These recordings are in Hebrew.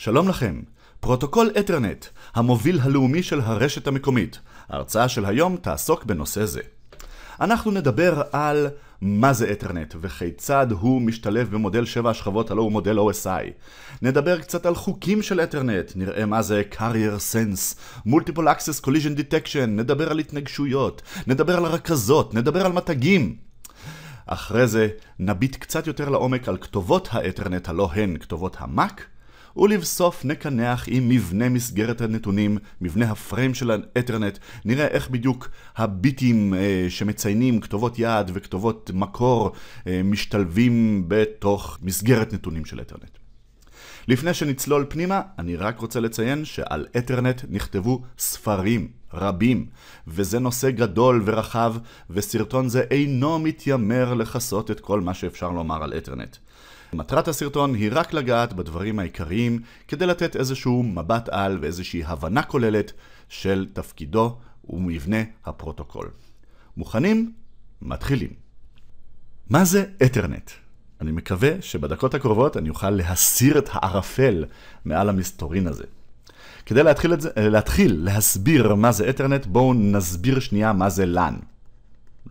שלום לכם, פרוטוקול אתרנט, המוביל הלאומי של הרשת המקומית. ההרצאה של היום תעסוק בנושא זה. אנחנו נדבר על מה זה אתרנט וכיצד הוא משתלב במודל שבע השכבות הלא הוא מודל OSI. נדבר קצת על חוקים של אתרנט, נראה מה זה carrier sense, multiple access collision detection, נדבר על התנגשויות, נדבר על רכזות, נדבר על מתגים. אחרי זה נביט קצת יותר לעומק על כתובות האתרנט הלא הן כתובות המאק, ולבסוף נקנח עם מבנה מסגרת הנתונים, מבנה הפריים של האתרנט, נראה איך בדיוק הביטים אה, שמציינים כתובות יעד וכתובות מקור אה, משתלבים בתוך מסגרת נתונים של אתרנט. לפני שנצלול פנימה, אני רק רוצה לציין שעל אתרנט נכתבו ספרים רבים, וזה נושא גדול ורחב, וסרטון זה אינו מתיימר לכסות את כל מה שאפשר לומר על אתרנט. מטרת הסרטון היא רק לגעת בדברים העיקריים כדי לתת איזשהו מבט על ואיזושהי הבנה כוללת של תפקידו ומבנה הפרוטוקול. מוכנים? מתחילים. מה זה אתרנט? אני מקווה שבדקות הקרובות אני אוכל להסיר את הערפל מעל המסתורין הזה. כדי להתחיל, זה, להתחיל להסביר מה זה אתרנט, בואו נסביר שנייה מה זה LAN.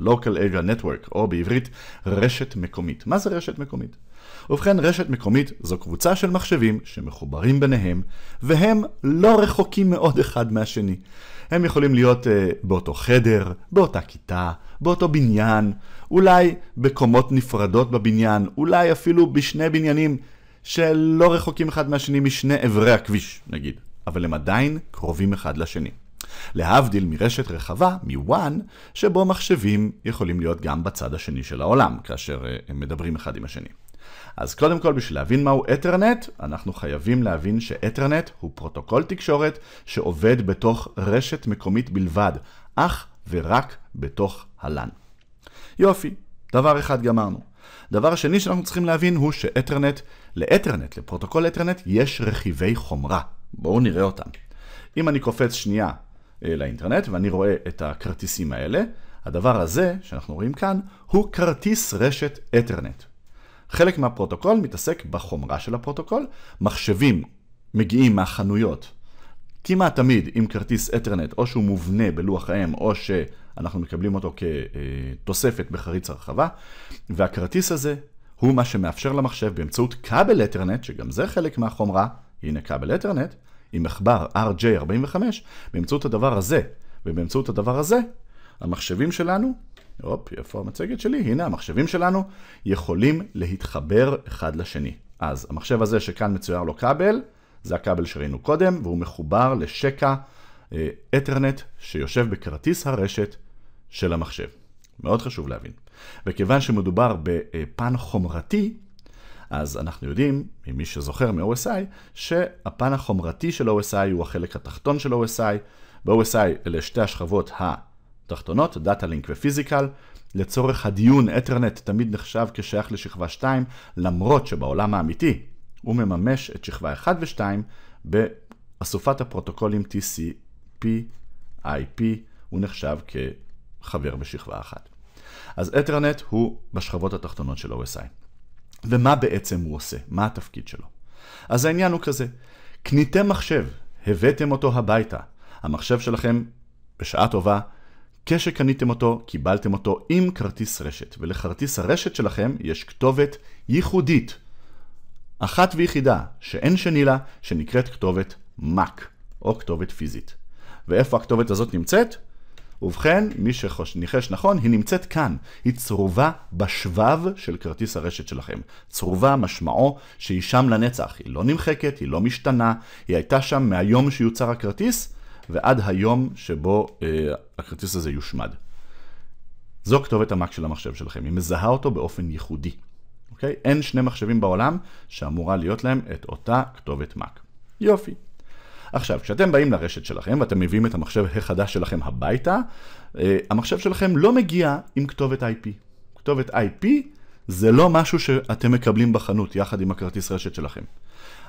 Local Area Network, או בעברית רשת מקומית. מה זה רשת מקומית? ובכן, רשת מקומית זו קבוצה של מחשבים שמחוברים ביניהם, והם לא רחוקים מאוד אחד מהשני. הם יכולים להיות uh, באותו חדר, באותה כיתה, באותו בניין, אולי בקומות נפרדות בבניין, אולי אפילו בשני בניינים שלא רחוקים אחד מהשני משני אברי הכביש, נגיד, אבל הם עדיין קרובים אחד לשני. להבדיל מרשת רחבה, מוואן, שבו מחשבים יכולים להיות גם בצד השני של העולם, כאשר אה, הם מדברים אחד עם השני. אז קודם כל בשביל להבין מהו אתרנט, אנחנו חייבים להבין שאתרנט הוא פרוטוקול תקשורת שעובד בתוך רשת מקומית בלבד, אך ורק בתוך הלן. יופי, דבר אחד גמרנו. דבר שני שאנחנו צריכים להבין הוא שאתרנט, לאתרנט, לפרוטוקול אתרנט, יש רכיבי חומרה. בואו נראה אותם. אם אני קופץ שנייה אה, לאינטרנט ואני רואה את הכרטיסים האלה, הדבר הזה שאנחנו רואים כאן הוא כרטיס רשת אתרנט. חלק מהפרוטוקול מתעסק בחומרה של הפרוטוקול. מחשבים מגיעים מהחנויות כמעט תמיד עם כרטיס אתרנט, או שהוא מובנה בלוח האם, או שאנחנו מקבלים אותו כתוספת בחריץ הרחבה, והכרטיס הזה הוא מה שמאפשר למחשב באמצעות כבל אתרנט, שגם זה חלק מהחומרה, הנה כבל אתרנט, עם עכבר RJ45, באמצעות הדבר הזה ובאמצעות הדבר הזה, המחשבים שלנו הופ, איפה המצגת שלי? הנה המחשבים שלנו יכולים להתחבר אחד לשני. אז המחשב הזה שכאן מצויר לו כבל, זה הכבל שראינו קודם, והוא מחובר לשקע אה, אתרנט שיושב בכרטיס הרשת של המחשב. מאוד חשוב להבין. וכיוון שמדובר בפן חומרתי, אז אנחנו יודעים, ממי שזוכר מ-OSI, שהפן החומרתי של OSI הוא החלק התחתון של OSI. ב-OSI אלה שתי השכבות ה... תחתונות, דאטה לינק ופיזיקל. לצורך הדיון, אתרנט תמיד נחשב כשייך לשכבה 2, למרות שבעולם האמיתי הוא מממש את שכבה 1 ו-2 באסופת הפרוטוקולים TCP, IP, הוא נחשב כחבר בשכבה 1. אז אתרנט הוא בשכבות התחתונות של OSI. ומה בעצם הוא עושה? מה התפקיד שלו? אז העניין הוא כזה, קניתם מחשב, הבאתם אותו הביתה, המחשב שלכם בשעה טובה כשקניתם אותו, קיבלתם אותו עם כרטיס רשת, ולכרטיס הרשת שלכם יש כתובת ייחודית, אחת ויחידה, שאין שני לה, שנקראת כתובת MAC, או כתובת פיזית. ואיפה הכתובת הזאת נמצאת? ובכן, מי שניחש נכון, היא נמצאת כאן. היא צרובה בשבב של כרטיס הרשת שלכם. צרובה משמעו שהיא שם לנצח. היא לא נמחקת, היא לא משתנה, היא הייתה שם מהיום שיוצר הכרטיס, ועד היום שבו אה, הכרטיס הזה יושמד. זו כתובת המק של המחשב שלכם, היא מזהה אותו באופן ייחודי. אוקיי? אין שני מחשבים בעולם שאמורה להיות להם את אותה כתובת מק. יופי. עכשיו, כשאתם באים לרשת שלכם ואתם מביאים את המחשב החדש שלכם הביתה, אה, המחשב שלכם לא מגיע עם כתובת IP. כתובת IP זה לא משהו שאתם מקבלים בחנות יחד עם הכרטיס רשת שלכם.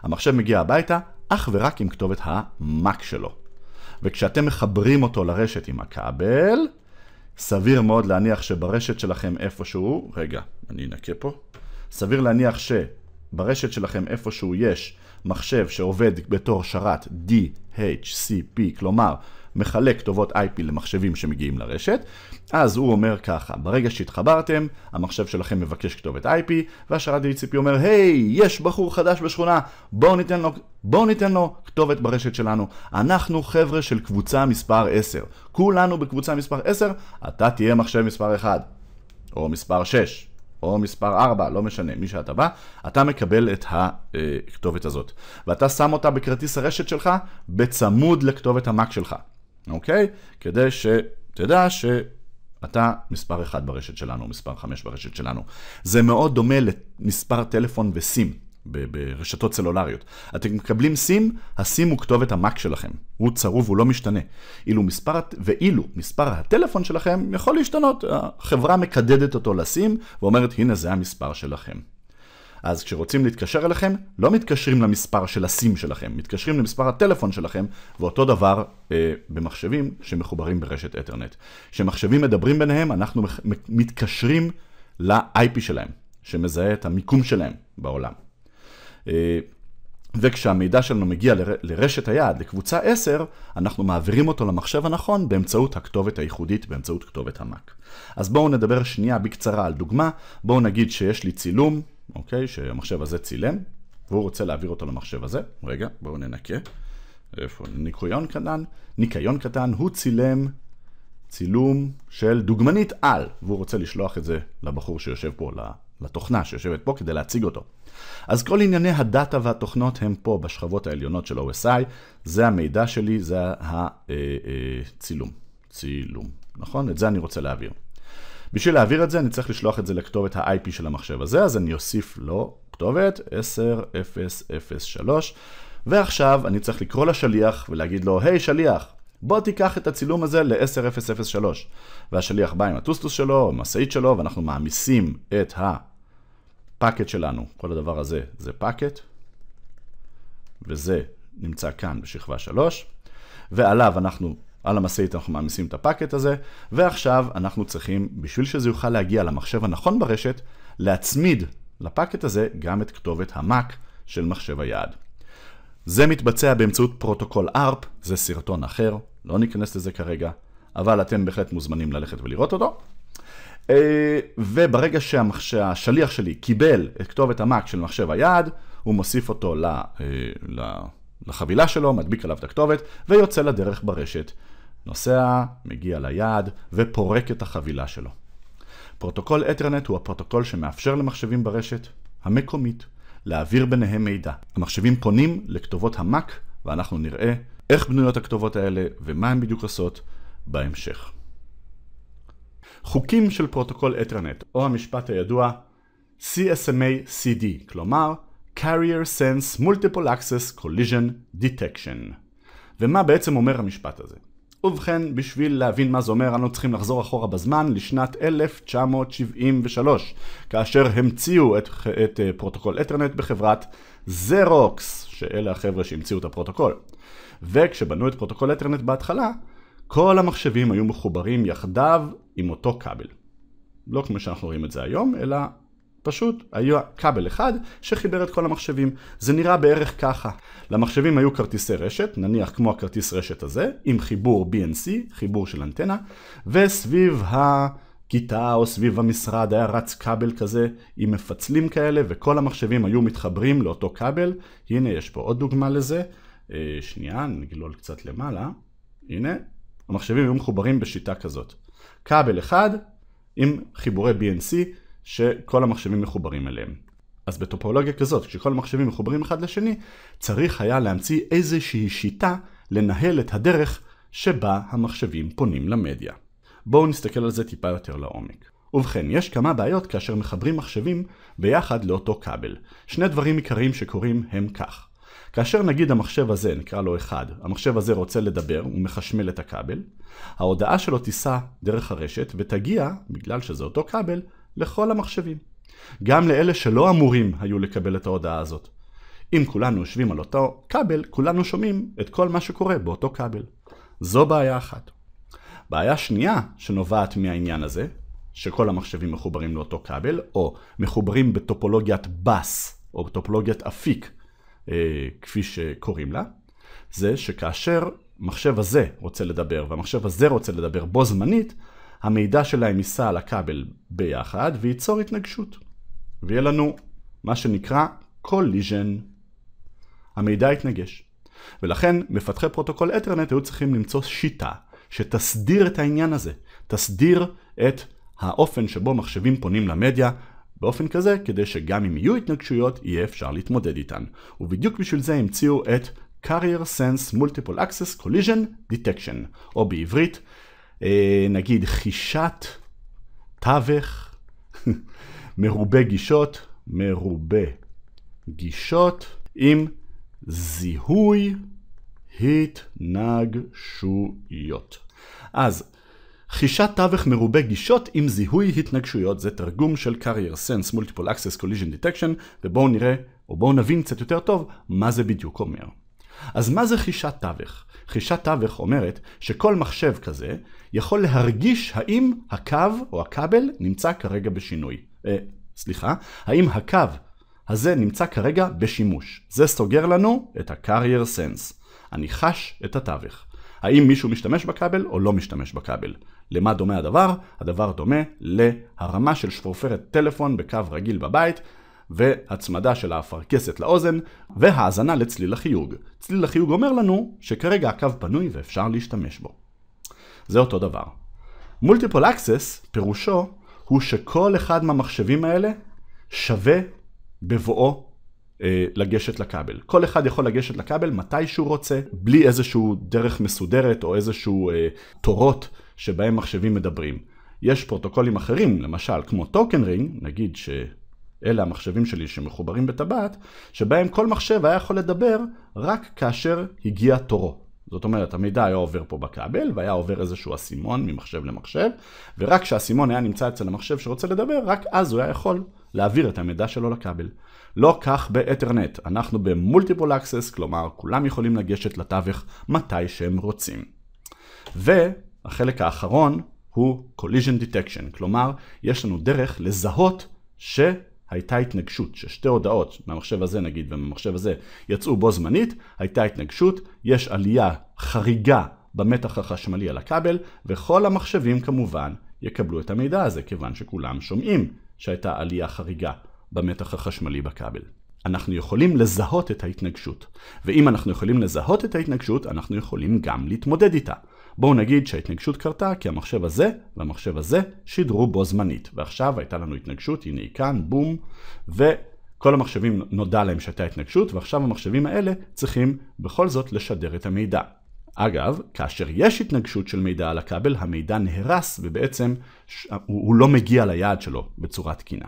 המחשב מגיע הביתה אך ורק עם כתובת המק שלו. וכשאתם מחברים אותו לרשת עם הכבל, סביר מאוד להניח שברשת שלכם איפשהו, רגע, אני אנקה פה, סביר להניח שברשת שלכם איפשהו יש מחשב שעובד בתור שרת DHCP, כלומר מחלק כתובות IP למחשבים שמגיעים לרשת, אז הוא אומר ככה, ברגע שהתחברתם, המחשב שלכם מבקש כתובת IP, והשרת DHCP אומר, היי, hey, יש בחור חדש בשכונה, בואו ניתן, בוא ניתן לו כתובת ברשת שלנו. אנחנו חבר'ה של קבוצה מספר 10. כולנו בקבוצה מספר 10, אתה תהיה מחשב מספר 1, או מספר 6, או מספר 4, לא משנה, מי שאתה בא, אתה מקבל את הכתובת הזאת. ואתה שם אותה בכרטיס הרשת שלך, בצמוד לכתובת המאק שלך. אוקיי? כדי שתדע ש... אתה מספר 1 ברשת שלנו, מספר 5 ברשת שלנו. זה מאוד דומה למספר טלפון וסים ברשתות סלולריות. אתם מקבלים סים, הסים הוא כתובת המאק שלכם. הוא צרוב, הוא לא משתנה. אילו מספר, ואילו מספר הטלפון שלכם יכול להשתנות, החברה מקדדת אותו לסים ואומרת, הנה זה המספר שלכם. אז כשרוצים להתקשר אליכם, לא מתקשרים למספר של הסים שלכם, מתקשרים למספר הטלפון שלכם, ואותו דבר אה, במחשבים שמחוברים ברשת אתרנט. כשמחשבים מדברים ביניהם, אנחנו מתקשרים ל-IP שלהם, שמזהה את המיקום שלהם בעולם. אה, וכשהמידע שלנו מגיע ל- לרשת היעד, לקבוצה 10, אנחנו מעבירים אותו למחשב הנכון באמצעות הכתובת הייחודית, באמצעות כתובת המק. אז בואו נדבר שנייה בקצרה על דוגמה. בואו נגיד שיש לי צילום אוקיי? שהמחשב הזה צילם, והוא רוצה להעביר אותו למחשב הזה. רגע, בואו ננקה. איפה? ניקיון קטן. ניקיון קטן, הוא צילם צילום של דוגמנית על, והוא רוצה לשלוח את זה לבחור שיושב פה, לתוכנה שיושבת פה כדי להציג אותו. אז כל ענייני הדאטה והתוכנות הם פה בשכבות העליונות של OSI, זה המידע שלי, זה הצילום. אה, אה, צילום, נכון? את זה אני רוצה להעביר. בשביל להעביר את זה אני צריך לשלוח את זה לכתובת ה-IP של המחשב הזה, אז אני אוסיף לו כתובת 10003, ועכשיו אני צריך לקרוא לשליח ולהגיד לו, היי hey, שליח, בוא תיקח את הצילום הזה ל-10003. והשליח בא עם הטוסטוס שלו, עם המשאית שלו, ואנחנו מעמיסים את הפאקט שלנו. כל הדבר הזה זה פאקט, וזה נמצא כאן בשכבה 3, ועליו אנחנו על המשאית אנחנו מעמיסים את הפאקט הזה, ועכשיו אנחנו צריכים, בשביל שזה יוכל להגיע למחשב הנכון ברשת, להצמיד לפאקט הזה גם את כתובת המק של מחשב היעד. זה מתבצע באמצעות פרוטוקול ARP, זה סרטון אחר, לא ניכנס לזה כרגע, אבל אתם בהחלט מוזמנים ללכת ולראות אותו. אה, וברגע שהשליח שלי קיבל את כתובת המק של מחשב היעד, הוא מוסיף אותו אה, לחבילה שלו, מדביק עליו את הכתובת, ויוצא לדרך ברשת. נוסע, מגיע ליעד, ופורק את החבילה שלו. פרוטוקול אתרנט הוא הפרוטוקול שמאפשר למחשבים ברשת, המקומית, להעביר ביניהם מידע. המחשבים פונים לכתובות המק, ואנחנו נראה איך בנויות הכתובות האלה ומה הן בדיוק עושות בהמשך. חוקים של פרוטוקול אתרנט, או המשפט הידוע CSMA-CD, כלומר Carrier Sense Multiple Access Collision Detection. ומה בעצם אומר המשפט הזה? ובכן, בשביל להבין מה זה אומר, אנו צריכים לחזור אחורה בזמן לשנת 1973, כאשר המציאו את, את אה, פרוטוקול אתרנט בחברת זרוקס, שאלה החבר'ה שהמציאו את הפרוטוקול. וכשבנו את פרוטוקול אתרנט בהתחלה, כל המחשבים היו מחוברים יחדיו עם אותו כבל. לא כמו שאנחנו רואים את זה היום, אלא פשוט היה כבל אחד שחיבר את כל המחשבים. זה נראה בערך ככה. למחשבים היו כרטיסי רשת, נניח כמו הכרטיס רשת הזה, עם חיבור BNC, חיבור של אנטנה, וסביב ה... כיתה או סביב המשרד היה רץ כבל כזה עם מפצלים כאלה וכל המחשבים היו מתחברים לאותו כבל. הנה יש פה עוד דוגמה לזה. אה, שנייה, נגלול קצת למעלה. הנה, המחשבים היו מחוברים בשיטה כזאת. כבל אחד עם חיבורי BNC שכל המחשבים מחוברים אליהם. אז בטופולוגיה כזאת, כשכל המחשבים מחוברים אחד לשני, צריך היה להמציא איזושהי שיטה לנהל את הדרך שבה המחשבים פונים למדיה. בואו נסתכל על זה טיפה יותר לעומק. ובכן, יש כמה בעיות כאשר מחברים מחשבים ביחד לאותו כבל. שני דברים עיקריים שקורים הם כך. כאשר נגיד המחשב הזה, נקרא לו 1, המחשב הזה רוצה לדבר, הוא מחשמל את הכבל, ההודעה שלו תיסע דרך הרשת ותגיע, בגלל שזה אותו כבל, לכל המחשבים. גם לאלה שלא אמורים היו לקבל את ההודעה הזאת. אם כולנו יושבים על אותו כבל, כולנו שומעים את כל מה שקורה באותו כבל. זו בעיה אחת. בעיה שנייה שנובעת מהעניין הזה, שכל המחשבים מחוברים לאותו כבל, או מחוברים בטופולוגיית בס, או טופולוגיית אפיק, אה, כפי שקוראים לה, זה שכאשר מחשב הזה רוצה לדבר והמחשב הזה רוצה לדבר בו זמנית, המידע שלהם ייסע על הכבל ביחד וייצור התנגשות. ויהיה לנו מה שנקרא קוליז'ן. המידע יתנגש. ולכן מפתחי פרוטוקול אתרנט היו צריכים למצוא שיטה שתסדיר את העניין הזה, תסדיר את האופן שבו מחשבים פונים למדיה באופן כזה כדי שגם אם יהיו התנגשויות יהיה אפשר להתמודד איתן. ובדיוק בשביל זה המציאו את Carrier Sense Multiple Access Collision Detection, או בעברית אה, נגיד חישת, תווך, מרובה גישות, מרובה גישות, עם זיהוי התנגשויות. אז חישת תווך מרובה גישות עם זיהוי התנגשויות זה תרגום של carrier sense multiple access collision detection ובואו נראה או בואו נבין קצת יותר טוב מה זה בדיוק אומר. אז מה זה חישת תווך? חישת תווך אומרת שכל מחשב כזה יכול להרגיש האם הקו או הכבל נמצא כרגע בשינוי. אה, סליחה, האם הקו הזה נמצא כרגע בשימוש. זה סוגר לנו את ה-carrier sense. אני חש את התווך. האם מישהו משתמש בכבל או לא משתמש בכבל. למה דומה הדבר? הדבר דומה להרמה של שפורפרת טלפון בקו רגיל בבית, והצמדה של האפרכסת לאוזן, והאזנה לצליל החיוג. צליל החיוג אומר לנו שכרגע הקו פנוי ואפשר להשתמש בו. זה אותו דבר. מולטיפול אקסס, פירושו, הוא שכל אחד מהמחשבים האלה שווה בבואו אה, לגשת לכבל. כל אחד יכול לגשת לכבל מתי שהוא רוצה, בלי איזשהו דרך מסודרת או איזשהו אה, תורות שבהם מחשבים מדברים. יש פרוטוקולים אחרים, למשל כמו טוקן רינג, נגיד ש... אלה המחשבים שלי שמחוברים בטבעת, שבהם כל מחשב היה יכול לדבר רק כאשר הגיע תורו. זאת אומרת, המידע היה עובר פה בכבל, והיה עובר איזשהו אסימון ממחשב למחשב, ורק כשהאסימון היה נמצא אצל המחשב שרוצה לדבר, רק אז הוא היה יכול להעביר את המידע שלו לכבל. לא כך באתרנט, אנחנו במולטיפול אקסס, כלומר, כולם יכולים לגשת לתווך מתי שהם רוצים. והחלק האחרון הוא collision detection, כלומר, יש לנו דרך לזהות ש... הייתה התנגשות, ששתי הודעות מהמחשב הזה נגיד ומהמחשב הזה יצאו בו זמנית, הייתה התנגשות, יש עלייה חריגה במתח החשמלי על הכבל, וכל המחשבים כמובן יקבלו את המידע הזה, כיוון שכולם שומעים שהייתה עלייה חריגה במתח החשמלי בכבל. אנחנו יכולים לזהות את ההתנגשות. ואם אנחנו יכולים לזהות את ההתנגשות, אנחנו יכולים גם להתמודד איתה. בואו נגיד שההתנגשות קרתה כי המחשב הזה והמחשב הזה שידרו בו זמנית. ועכשיו הייתה לנו התנגשות, הנה היא כאן, בום, וכל המחשבים נודע להם שהייתה התנגשות, ועכשיו המחשבים האלה צריכים בכל זאת לשדר את המידע. אגב, כאשר יש התנגשות של מידע על הכבל, המידע נהרס ובעצם הוא לא מגיע ליעד שלו בצורה תקינה.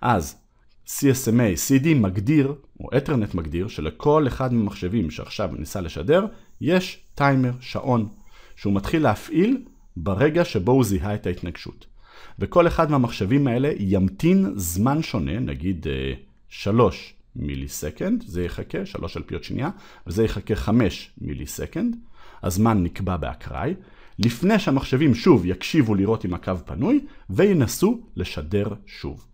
אז CSMA, CD מגדיר, או אתרנט מגדיר, שלכל אחד ממחשבים שעכשיו ניסה לשדר, יש טיימר, שעון, שהוא מתחיל להפעיל ברגע שבו הוא זיהה את ההתנגשות. וכל אחד מהמחשבים האלה ימתין זמן שונה, נגיד 3 אה, מיליסקנד, זה יחכה 3 אלפיות שנייה, וזה יחכה 5 מיליסקנד, הזמן נקבע באקראי, לפני שהמחשבים שוב יקשיבו לראות אם הקו פנוי, וינסו לשדר שוב.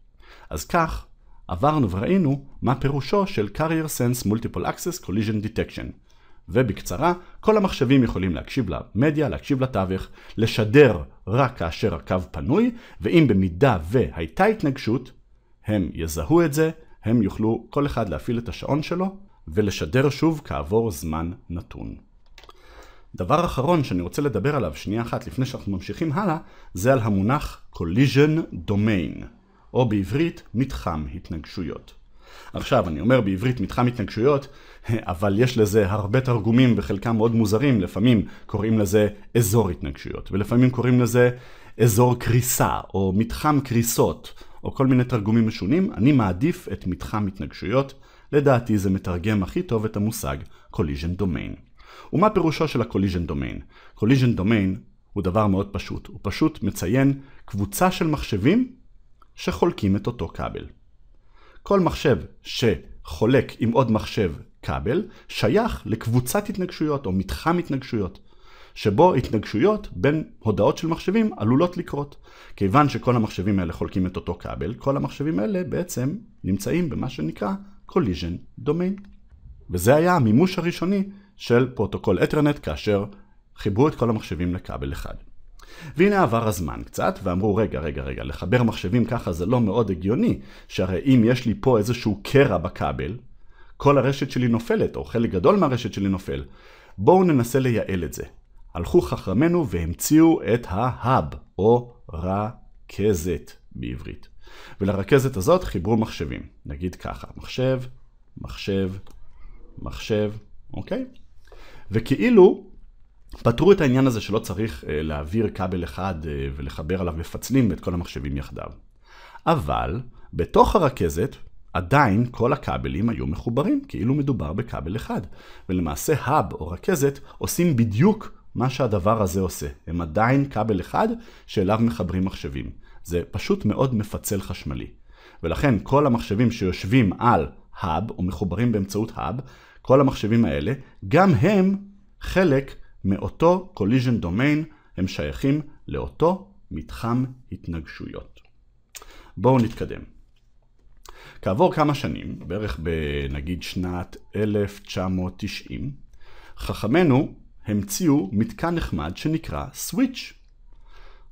אז כך, עברנו וראינו מה פירושו של Carrier Sense Multiple Access Collision Detection. ובקצרה, כל המחשבים יכולים להקשיב למדיה, להקשיב לתווך, לשדר רק כאשר הקו פנוי, ואם במידה והייתה התנגשות, הם יזהו את זה, הם יוכלו כל אחד להפעיל את השעון שלו ולשדר שוב כעבור זמן נתון. דבר אחרון שאני רוצה לדבר עליו שנייה אחת לפני שאנחנו ממשיכים הלאה, זה על המונח collision domain. או בעברית מתחם התנגשויות. עכשיו, אני אומר בעברית מתחם התנגשויות, אבל יש לזה הרבה תרגומים וחלקם מאוד מוזרים, לפעמים קוראים לזה אזור התנגשויות, ולפעמים קוראים לזה אזור קריסה, או מתחם קריסות, או כל מיני תרגומים משונים, אני מעדיף את מתחם התנגשויות, לדעתי זה מתרגם הכי טוב את המושג collision domain. ומה פירושו של ה-collision domain? collision domain הוא דבר מאוד פשוט, הוא פשוט מציין קבוצה של מחשבים שחולקים את אותו כבל. כל מחשב שחולק עם עוד מחשב כבל שייך לקבוצת התנגשויות או מתחם התנגשויות, שבו התנגשויות בין הודעות של מחשבים עלולות לקרות. כיוון שכל המחשבים האלה חולקים את אותו כבל, כל המחשבים האלה בעצם נמצאים במה שנקרא collision domain. וזה היה המימוש הראשוני של פרוטוקול אתרנט כאשר חיברו את כל המחשבים לכבל אחד. והנה עבר הזמן קצת, ואמרו, רגע, רגע, רגע, לחבר מחשבים ככה זה לא מאוד הגיוני, שהרי אם יש לי פה איזשהו קרע בכבל, כל הרשת שלי נופלת, או חלק גדול מהרשת שלי נופל. בואו ננסה לייעל את זה. הלכו חכמינו והמציאו את ההאב, או רכזת בעברית. ולרכזת הזאת חיברו מחשבים. נגיד ככה, מחשב, מחשב, מחשב, אוקיי? וכאילו פתרו את העניין הזה שלא צריך אה, להעביר כבל אחד אה, ולחבר עליו מפצלים את כל המחשבים יחדיו. אבל בתוך הרכזת עדיין כל הכבלים היו מחוברים, כאילו מדובר בכבל אחד. ולמעשה האב או רכזת עושים בדיוק מה שהדבר הזה עושה. הם עדיין כבל אחד שאליו מחברים מחשבים. זה פשוט מאוד מפצל חשמלי. ולכן כל המחשבים שיושבים על האב או מחוברים באמצעות האב, כל המחשבים האלה, גם הם חלק מאותו collision domain הם שייכים לאותו מתחם התנגשויות. בואו נתקדם. כעבור כמה שנים, בערך בנגיד שנת 1990, חכמינו המציאו מתקן נחמד שנקרא סוויץ'.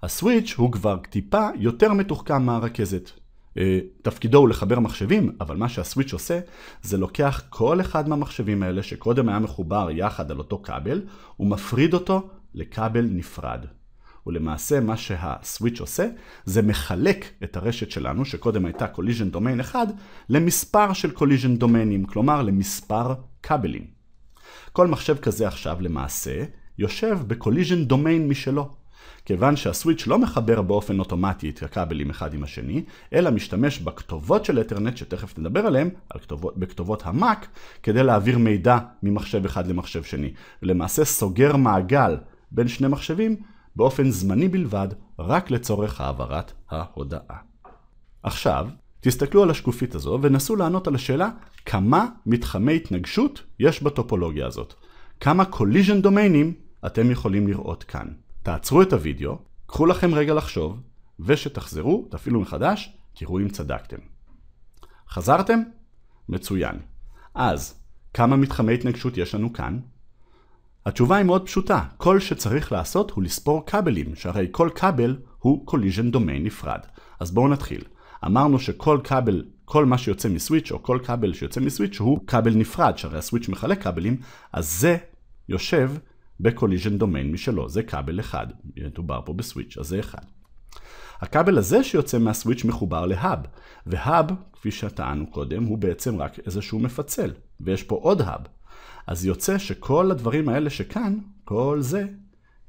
הסוויץ' הוא כבר טיפה יותר מתוחכם מהרכזת. אה, תפקידו הוא לחבר מחשבים, אבל מה שהסוויץ' עושה, זה לוקח כל אחד מהמחשבים האלה שקודם היה מחובר יחד על אותו כבל, ומפריד אותו לכבל נפרד. ולמעשה מה שהסוויץ' עושה, זה מחלק את הרשת שלנו, שקודם הייתה קוליז'ן דומיין אחד, למספר של קוליז'ן דומיינים, כלומר למספר כבלים. כל מחשב כזה עכשיו למעשה יושב בקוליז'ן דומיין משלו. כיוון שהסוויץ' לא מחבר באופן אוטומטי את הכבלים אחד עם השני, אלא משתמש בכתובות של אתרנט, שתכף נדבר עליהן, על כתובות, בכתובות המאק, כדי להעביר מידע ממחשב אחד למחשב שני. למעשה סוגר מעגל בין שני מחשבים באופן זמני בלבד, רק לצורך העברת ההודעה. עכשיו, תסתכלו על השקופית הזו ונסו לענות על השאלה כמה מתחמי התנגשות יש בטופולוגיה הזאת. כמה collision דומיינים אתם יכולים לראות כאן. תעצרו את הוידאו, קחו לכם רגע לחשוב, ושתחזרו, תפעילו מחדש, תראו אם צדקתם. חזרתם? מצוין. אז, כמה מתחמי התנגשות יש לנו כאן? התשובה היא מאוד פשוטה, כל שצריך לעשות הוא לספור כבלים, שהרי כל כבל הוא collision domain נפרד. אז בואו נתחיל. אמרנו שכל כבל, כל מה שיוצא מסוויץ' או כל כבל שיוצא מסוויץ' הוא כבל נפרד, שהרי הסוויץ' מחלק כבלים, אז זה יושב ב-collision domain משלו, זה כבל אחד, מדובר פה בסוויץ', אז זה אחד. הכבל הזה שיוצא מהסוויץ' מחובר להאב, והאב, כפי שטענו קודם, הוא בעצם רק איזשהו מפצל, ויש פה עוד האב. אז יוצא שכל הדברים האלה שכאן, כל זה,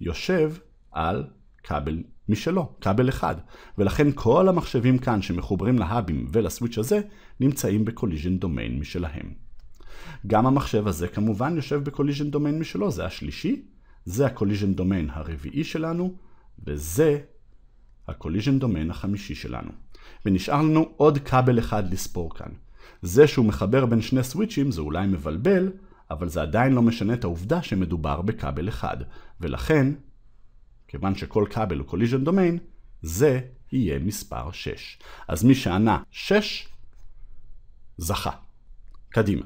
יושב על כבל משלו, כבל אחד. ולכן כל המחשבים כאן שמחוברים להאבים ולסוויץ' הזה, נמצאים בקוליז'ן דומיין משלהם. גם המחשב הזה כמובן יושב בקוליז'ן דומיין משלו, זה השלישי, זה הקוליז'ן דומיין הרביעי שלנו, וזה הקוליז'ן דומיין החמישי שלנו. ונשאר לנו עוד כבל אחד לספור כאן. זה שהוא מחבר בין שני סוויצ'ים זה אולי מבלבל, אבל זה עדיין לא משנה את העובדה שמדובר בכבל אחד, ולכן, כיוון שכל כבל הוא קוליז'ן דומיין, זה יהיה מספר 6. אז מי שענה 6, זכה. קדימה.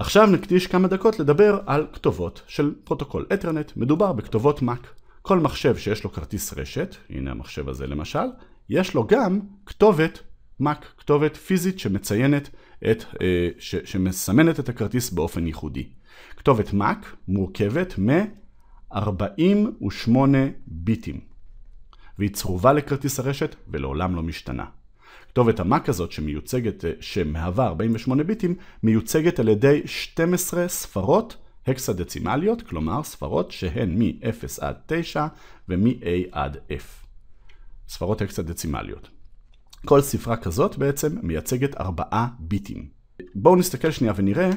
עכשיו נקדיש כמה דקות לדבר על כתובות של פרוטוקול אתרנט. מדובר בכתובות MAC. כל מחשב שיש לו כרטיס רשת, הנה המחשב הזה למשל, יש לו גם כתובת MAC, כתובת פיזית שמציינת את, אה, ש, שמסמנת את הכרטיס באופן ייחודי. כתובת MAC מורכבת מ-48 ביטים, והיא צרובה לכרטיס הרשת ולעולם לא משתנה. כתובת המק הזאת שמיוצגת, אה, שמהווה 48 ביטים, מיוצגת על ידי 12 ספרות הקסדצימליות, כלומר ספרות שהן מ-0 עד 9 ומ-A עד F. ספרות הקסדצימליות. כל ספרה כזאת בעצם מייצגת 4 ביטים. בואו נסתכל שנייה ונראה,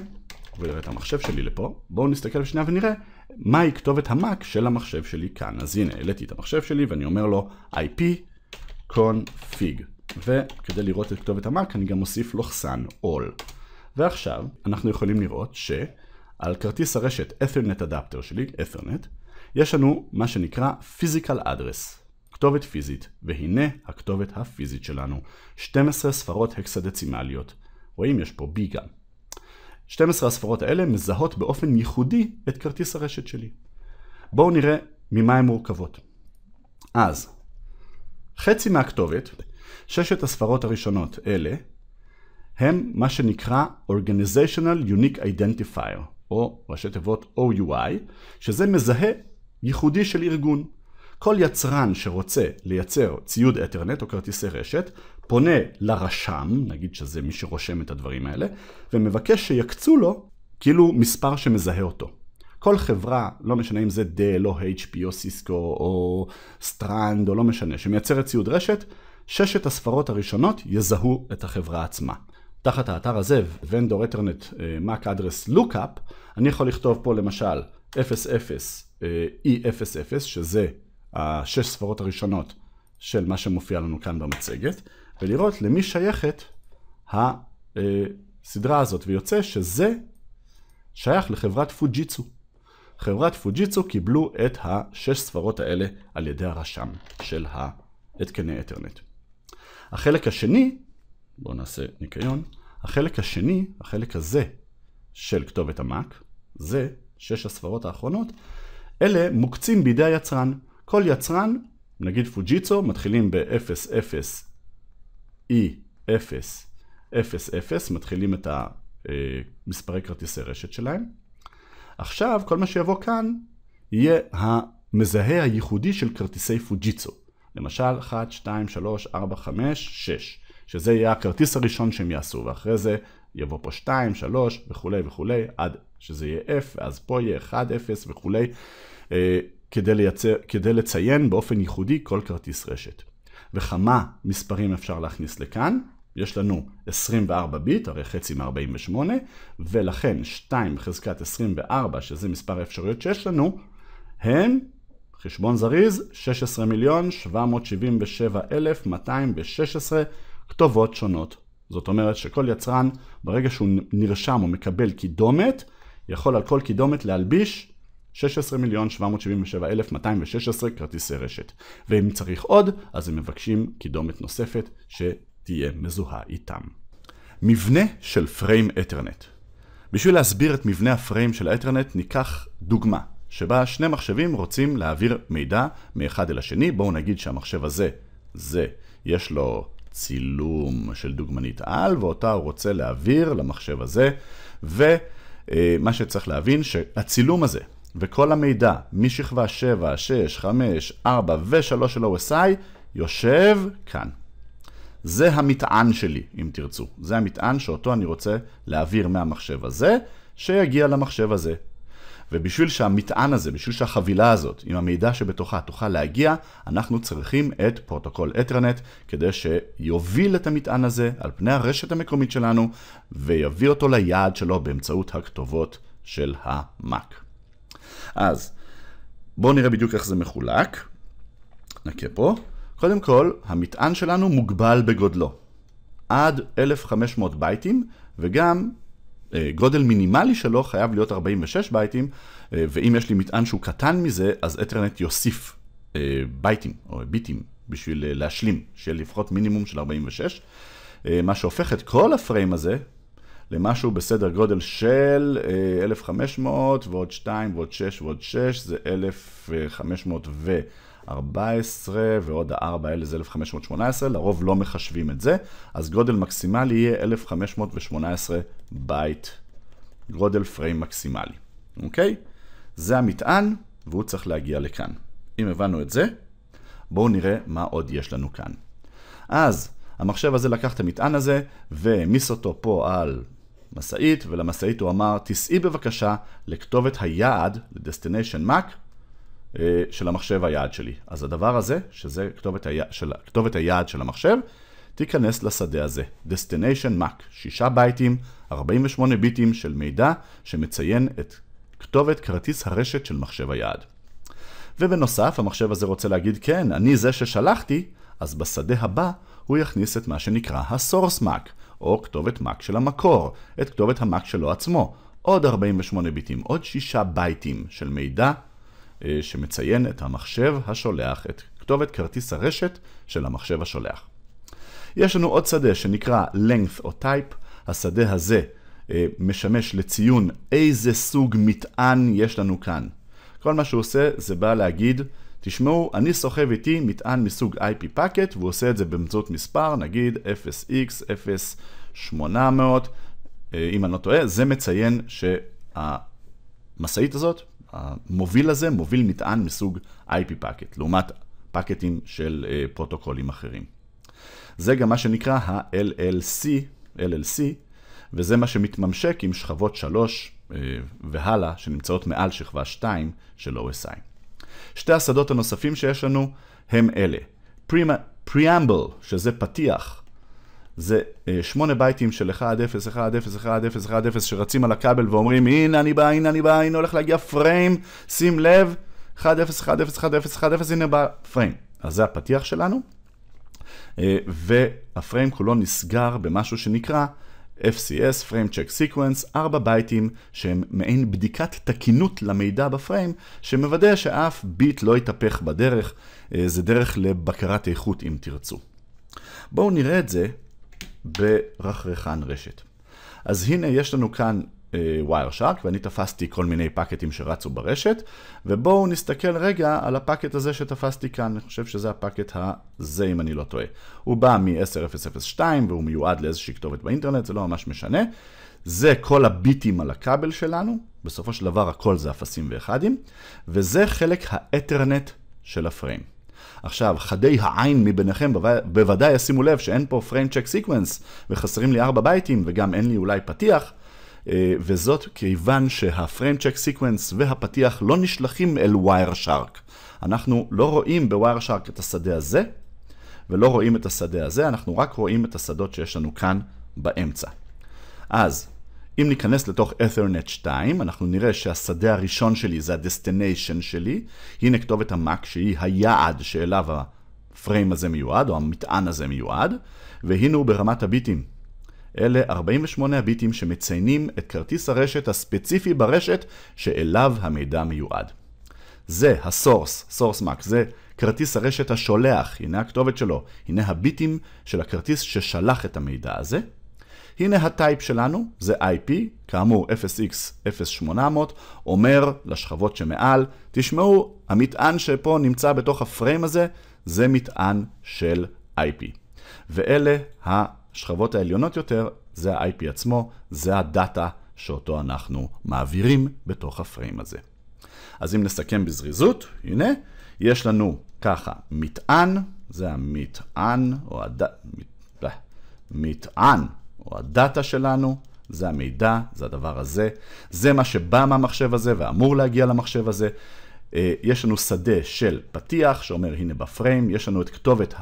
ונראה את המחשב שלי לפה, בואו נסתכל שנייה ונראה מהי כתובת המק של המחשב שלי כאן. אז הנה, העליתי את המחשב שלי ואני אומר לו IP config. וכדי לראות את כתובת המאק אני גם מוסיף לוחסן all. ועכשיו אנחנו יכולים לראות שעל כרטיס הרשת ethernet אדפטר שלי, ethernet, יש לנו מה שנקרא physical address, כתובת פיזית, והנה הכתובת הפיזית שלנו, 12 ספרות הקסדצימליות. רואים? יש פה B גם. 12 הספרות האלה מזהות באופן ייחודי את כרטיס הרשת שלי. בואו נראה ממה הן מורכבות. אז, חצי מהכתובת ששת הספרות הראשונות, אלה, הם מה שנקרא Organizational Unique Identifier, או ראשי תיבות OUI, שזה מזהה ייחודי של ארגון. כל יצרן שרוצה לייצר ציוד אתרנט או כרטיסי רשת, פונה לרשם, נגיד שזה מי שרושם את הדברים האלה, ומבקש שיקצו לו כאילו מספר שמזהה אותו. כל חברה, לא משנה אם זה דל או HP או סיסקו או סטרנד או לא משנה, שמייצרת ציוד רשת, ששת הספרות הראשונות יזהו את החברה עצמה. תחת האתר הזה, Vendor Ethernet אה, Mac Address Lookup, אני יכול לכתוב פה למשל 00E00, אה, שזה השש ספרות הראשונות של מה שמופיע לנו כאן במצגת, ולראות למי שייכת הסדרה הזאת, ויוצא שזה שייך לחברת פוג'יצו. חברת פוג'יצו קיבלו את השש ספרות האלה על ידי הרשם של ההתקני אתרנט. החלק השני, בואו נעשה ניקיון, החלק השני, החלק הזה של כתובת המאק, זה שש הספרות האחרונות, אלה מוקצים בידי היצרן. כל יצרן, נגיד פוג'יצו, מתחילים ב-00, E0, 00, מתחילים את המספרי אה, כרטיסי רשת שלהם. עכשיו, כל מה שיבוא כאן, יהיה המזהה הייחודי של כרטיסי פוג'יצו. למשל 1, 2, 3, 4, 5, 6, שזה יהיה הכרטיס הראשון שהם יעשו, ואחרי זה יבוא פה 2, 3 וכולי וכולי, עד שזה יהיה F, ואז פה יהיה 1, 0 וכולי, אה, כדי, לייצר, כדי לציין באופן ייחודי כל כרטיס רשת. וכמה מספרים אפשר להכניס לכאן? יש לנו 24 ביט, הרי חצי מ-48, ולכן 2 חזקת 24, שזה מספר האפשרויות שיש לנו, הם חשבון זריז, 16 מיליון 777 אלף 216 כתובות שונות. זאת אומרת שכל יצרן, ברגע שהוא נרשם או מקבל קידומת, יכול על כל קידומת להלביש 16 מיליון 777 אלף 216 כרטיסי רשת. ואם צריך עוד, אז הם מבקשים קידומת נוספת שתהיה מזוהה איתם. מבנה של פריים אתרנט בשביל להסביר את מבנה הפריים של האתרנט ניקח דוגמה. שבה שני מחשבים רוצים להעביר מידע מאחד אל השני. בואו נגיד שהמחשב הזה, זה, יש לו צילום של דוגמנית על, ואותה הוא רוצה להעביר למחשב הזה, ומה אה, שצריך להבין שהצילום הזה וכל המידע משכבה 7, 6, 5, 4 ו-3 של OSI יושב כאן. זה המטען שלי, אם תרצו. זה המטען שאותו אני רוצה להעביר מהמחשב הזה, שיגיע למחשב הזה. ובשביל שהמטען הזה, בשביל שהחבילה הזאת, עם המידע שבתוכה תוכל להגיע, אנחנו צריכים את פרוטוקול אתרנט, כדי שיוביל את המטען הזה על פני הרשת המקומית שלנו, ויביא אותו ליעד שלו באמצעות הכתובות של המאק. אז, בואו נראה בדיוק איך זה מחולק. נקה פה. קודם כל, המטען שלנו מוגבל בגודלו. עד 1,500 בייטים, וגם אה, גודל מינימלי שלו חייב להיות 46 בייטים, אה, ואם יש לי מטען שהוא קטן מזה, אז אתרנט יוסיף אה, בייטים או ביטים בשביל להשלים, שיהיה לפחות מינימום של 46, מה שהופך את כל הפריים הזה למשהו בסדר גודל של 1,500 ועוד 2 ועוד 6 ועוד 6 זה 1,500 ו... 14 ועוד ה-4 האלה זה 1,518, לרוב לא מחשבים את זה, אז גודל מקסימלי יהיה 1,518 בייט, גודל פריים מקסימלי, אוקיי? זה המטען, והוא צריך להגיע לכאן. אם הבנו את זה, בואו נראה מה עוד יש לנו כאן. אז המחשב הזה לקח את המטען הזה והעמיס אותו פה על משאית, ולמשאית הוא אמר, תיסעי בבקשה לכתובת היעד, לדסטיניישן מק, אה, של המחשב היעד שלי. אז הדבר הזה, שזה כתובת, היע... של... כתובת היעד של המחשב, תיכנס לשדה הזה, Destination Mac, שישה בייטים, 48 ביטים של מידע שמציין את כתובת כרטיס הרשת של מחשב היעד. ובנוסף, המחשב הזה רוצה להגיד, כן, אני זה ששלחתי, אז בשדה הבא הוא יכניס את מה שנקרא ה-source Mac, או כתובת Mac של המקור, את כתובת המק שלו עצמו. עוד 48 ביטים, עוד שישה בייטים של מידע אה, שמציין את המחשב השולח, את כתובת כרטיס הרשת של המחשב השולח. יש לנו עוד שדה שנקרא length או type, השדה הזה אה, משמש לציון איזה סוג מטען יש לנו כאן. כל מה שהוא עושה זה בא להגיד, תשמעו, אני סוחב איתי מטען מסוג IP packet, והוא עושה את זה באמצעות מספר, נגיד 0x0800, אה, אם אני לא טועה, זה מציין שהמשאית הזאת המוביל הזה מוביל מטען מסוג IP פאקט, לעומת פאקטים של אה, פרוטוקולים אחרים. זה גם מה שנקרא ה-LLC, LLC, וזה מה שמתממשק עם שכבות 3 אה, והלאה, שנמצאות מעל שכבה 2 של OSI. שתי השדות הנוספים שיש לנו הם אלה. Preamble, שזה פתיח זה אה, שמונה בייטים של 1-0, 1-0, 1-0, 1-0, שרצים על הכבל ואומרים, הנה אני בא, הנה אני בא, הנה הולך להגיע פריים, שים לב, 1-0, 1-0, 1-0, 1-0, הנה בא פריים. אז זה הפתיח שלנו, אה, והפריים כולו נסגר במשהו שנקרא FCS, Frame Check Sequence, ארבע בייטים שהם מעין בדיקת תקינות למידע בפריים, שמוודא שאף ביט לא יתהפך בדרך, אה, זה דרך לבקרת איכות אם תרצו. בואו נראה את זה ברחרחן רשת. אז הנה יש לנו כאן אה, Wireshark, ואני תפסתי כל מיני פאקטים שרצו ברשת, ובואו נסתכל רגע על הפאקט הזה שתפסתי כאן, אני חושב שזה הפאקט הזה אם אני לא טועה. הוא בא מ-10.0.0.2 והוא מיועד לאיזושהי כתובת באינטרנט, זה לא ממש משנה. זה כל הביטים על הכבל שלנו, בסופו של דבר הכל זה אפסים ואחדים, וזה חלק האתרנט של הפריים. עכשיו, חדי העין מביניכם בוודאי ישימו לב שאין פה frame check sequence, וחסרים לי ארבע בייטים, וגם אין לי אולי פתיח. אה, וזאת כיוון שה-frame check sequence והפתיח לא נשלחים אל Wireshark. אנחנו לא רואים ב-Wireshark את השדה הזה, ולא רואים את השדה הזה, אנחנו רק רואים את השדות שיש לנו כאן באמצע. אז אם ניכנס לתוך Ethernet 2, אנחנו נראה שהשדה הראשון שלי זה ה-Destination שלי. הנה כתובת המק שהיא היעד שאליו הפריים הזה מיועד, או המטען הזה מיועד, והנה הוא ברמת הביטים. אלה 48 הביטים שמציינים את כרטיס הרשת הספציפי ברשת שאליו המידע מיועד. זה הסורס, סורס מק, זה כרטיס הרשת השולח, הנה הכתובת שלו, הנה הביטים של הכרטיס ששלח את המידע הזה. הנה הטייפ שלנו, זה IP, כאמור 0x0800, אומר לשכבות שמעל, תשמעו, המטען שפה נמצא בתוך הפריים הזה, זה מטען של IP. ואלה השכבות העליונות יותר, זה ה-IP עצמו, זה הדאטה שאותו אנחנו מעבירים בתוך הפריים הזה. אז אם נסכם בזריזות, הנה, יש לנו ככה מטען, זה המטען, או הד... אה, מטען או הדאטה שלנו, זה המידע, זה הדבר הזה, זה מה שבא מהמחשב הזה ואמור להגיע למחשב הזה. אה, יש לנו שדה של פתיח שאומר הנה בפריים, יש לנו את כתובת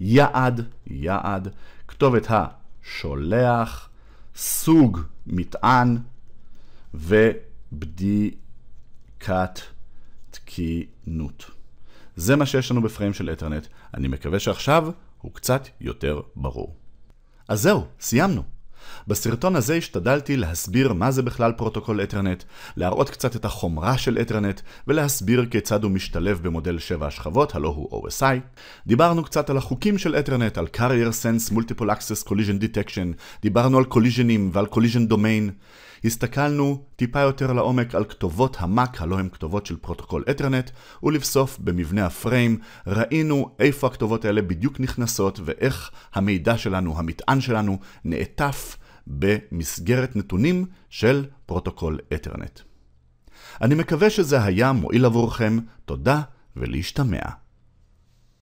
היעד, יעד, כתובת השולח, סוג מטען ובדיקת תקינות. זה מה שיש לנו בפריים של אתרנט. אני מקווה שעכשיו הוא קצת יותר ברור. אז זהו, סיימנו. בסרטון הזה השתדלתי להסביר מה זה בכלל פרוטוקול אתרנט, להראות קצת את החומרה של אתרנט ולהסביר כיצד הוא משתלב במודל שבע השכבות, הלא הוא OSI. דיברנו קצת על החוקים של אתרנט, על carrier sense, multiple access collision detection, דיברנו על קוליז'נים ועל collision domain. הסתכלנו טיפה יותר לעומק על כתובות המק, הלא הם כתובות של פרוטוקול אתרנט, ולבסוף במבנה הפריים ראינו איפה הכתובות האלה בדיוק נכנסות ואיך המידע שלנו, המטען שלנו, נעטף במסגרת נתונים של פרוטוקול אתרנט. אני מקווה שזה היה מועיל עבורכם, תודה ולהשתמע.